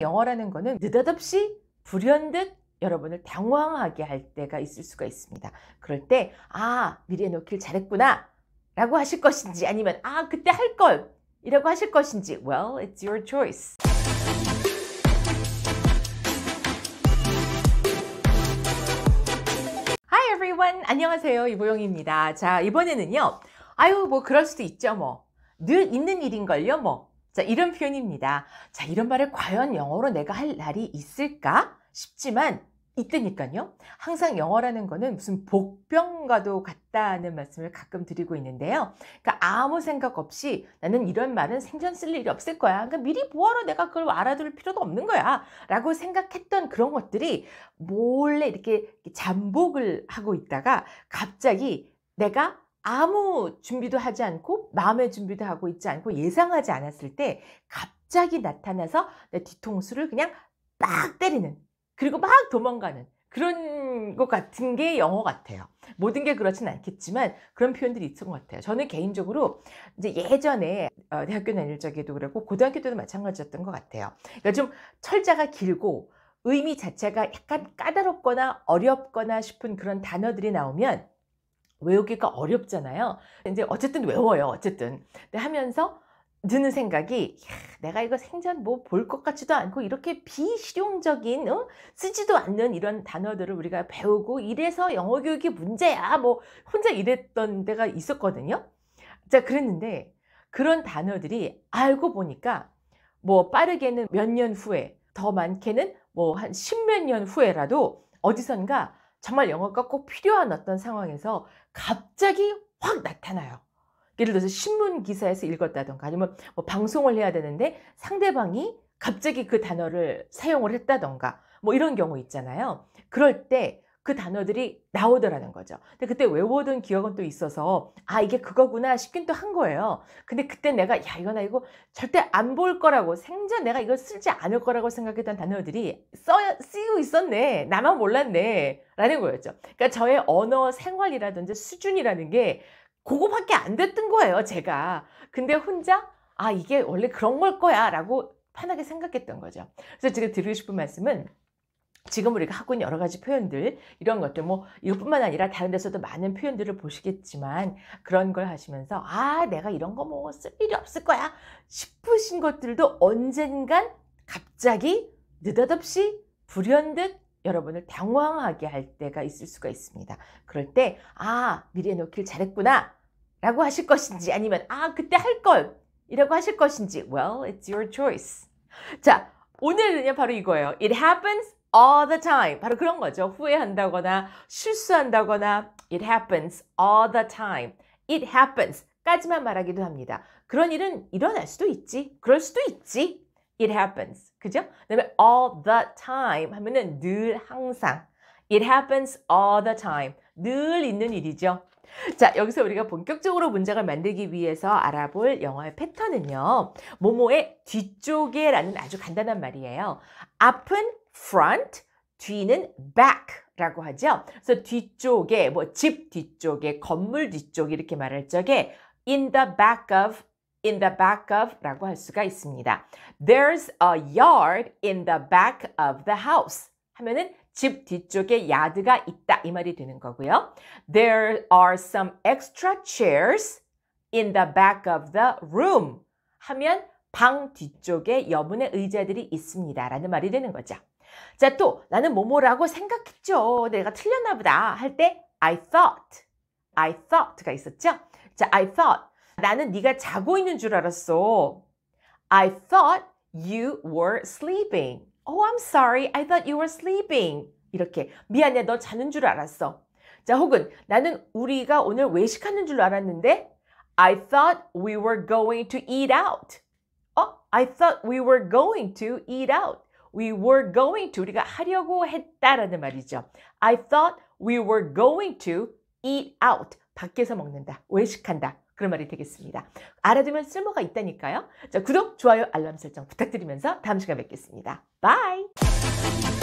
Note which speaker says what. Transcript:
Speaker 1: 영어라는 거는 느닷없이 불현듯 여러분을 당황하게 할 때가 있을 수가 있습니다. 그럴 때, 아, 미리해 놓길 잘했구나. 라고 하실 것인지 아니면, 아, 그때 할 걸. 이라고 하실 것인지. Well, it's your choice. Hi everyone. 안녕하세요. 이보영입니다. 자, 이번에는요. 아유, 뭐, 그럴 수도 있죠, 뭐. 늘 있는 일인걸요, 뭐. 자, 이런 표현입니다. 자, 이런 말을 과연 영어로 내가 할 날이 있을까? 싶지만 있때니까요 항상 영어라는 거는 무슨 복병과도 같다는 말씀을 가끔 드리고 있는데요. 그러니까 아무 생각 없이 나는 이런 말은 생전 쓸 일이 없을 거야. 그러니까 미리 뭐하러 내가 그걸 알아둘 필요도 없는 거야. 라고 생각했던 그런 것들이 몰래 이렇게 잠복을 하고 있다가 갑자기 내가 아무 준비도 하지 않고 마음의 준비도 하고 있지 않고 예상하지 않았을 때 갑자기 나타나서 내 뒤통수를 그냥 빡 때리는 그리고 막 도망가는 그런 것 같은 게 영어 같아요. 모든 게 그렇진 않겠지만 그런 표현들이 있던것 같아요. 저는 개인적으로 이제 예전에 어, 대학교 다닐 적에도 그렇고 고등학교 때도 마찬가지였던 것 같아요. 그러니까 좀 철자가 길고 의미 자체가 약간 까다롭거나 어렵거나 싶은 그런 단어들이 나오면 외우기가 어렵잖아요. 이제 어쨌든 외워요. 어쨌든. 근데 하면서 드는 생각이 야, 내가 이거 생전 뭐 볼 것 같지도 않고 이렇게 비실용적인 어? 쓰지도 않는 이런 단어들을 우리가 배우고 이래서 영어 교육이 문제야 뭐 혼자 이랬던 데가 있었거든요. 자 그랬는데 그런 단어들이 알고 보니까 뭐 빠르게는 몇 년 후에 더 많게는 뭐 한 십몇 년 후에라도 어디선가 정말 영어가 꼭 필요한 어떤 상황에서 갑자기 확 나타나요. 예를 들어서 신문 기사에서 읽었다던가 아니면 뭐 방송을 해야 되는데 상대방이 갑자기 그 단어를 사용을 했다던가 뭐 이런 경우 있잖아요. 그럴 때그 단어들이 나오더라는 거죠. 근데 그때 외워둔 기억은 또 있어서 아 이게 그거구나 싶긴 또 한 거예요. 근데 그때 내가 야 이거 나 이거 절대 안 볼 거라고 생전 내가 이걸 쓰지 않을 거라고 생각했던 단어들이 써 쓰이고 있었네 나만 몰랐네 라는 거였죠. 그러니까 저의 언어 생활이라든지 수준이라는 게 그거밖에 안 됐던 거예요 제가. 근데 혼자 아 이게 원래 그런 걸 거야 라고 편하게 생각했던 거죠. 그래서 제가 드리고 싶은 말씀은 지금 우리가 하고 있는 여러 가지 표현들 이런 것들 뭐 이것뿐만 아니라 다른 데서도 많은 표현들을 보시겠지만 그런 걸 하시면서 아 내가 이런 거 뭐 쓸 일이 없을 거야 싶으신 것들도 언젠간 갑자기 느닷없이 불현듯 여러분을 당황하게 할 때가 있을 수가 있습니다. 그럴 때 아 미리 해놓길 잘했구나 라고 하실 것인지 아니면 아 그때 할걸 이라고 하실 것인지 well it's your choice 자 오늘은요 바로 이거예요 it happens all the time. 바로 그런 거죠. 후회한다거나 실수한다거나 it happens all the time. it happens 까지만 말하기도 합니다. 그런 일은 일어날 수도 있지. 그럴 수도 있지. it happens. 그죠? 그다음에 all the time 하면은 늘 항상 it happens all the time. 늘 있는 일이죠. 자, 여기서 우리가 본격적으로 문장을 만들기 위해서 알아볼 영어의 패턴은요. 모모의 뒤쪽에 라는 아주 간단한 말이에요. 앞은 front, 뒤는 back라고 하죠. 그래서 뒤쪽에 뭐 집 뒤쪽에 건물 뒤쪽 이렇게 말할 적에 in the back of in the back of라고 할 수가 있습니다. There's a yard in the back of the house 하면은 집 뒤쪽에 야드가 있다 이 말이 되는 거고요. There are some extra chairs in the back of the room 하면 방 뒤쪽에 여분의 의자들이 있습니다라는 말이 되는 거죠. 자, 또 나는 뭐뭐라고 생각했죠. 내가 틀렸나 보다 할 때 I thought, I thought가 있었죠. 자, I thought 나는 네가 자고 있는 줄 알았어. I thought you were sleeping. Oh, I'm sorry. I thought you were sleeping. 이렇게 미안해. 너 자는 줄 알았어. 자, 혹은 나는 우리가 오늘 외식하는 줄 알았는데 I thought we were going to eat out. 어? I thought we were going to eat out. we were going to 우리가 하려고 했다라는 말이죠. I thought we were going to eat out. 밖에서 먹는다. 외식한다. 그런 말이 되겠습니다. 알아두면 쓸모가 있다니까요. 자, 구독, 좋아요, 알람 설정 부탁드리면서 다음 시간에 뵙겠습니다. Bye!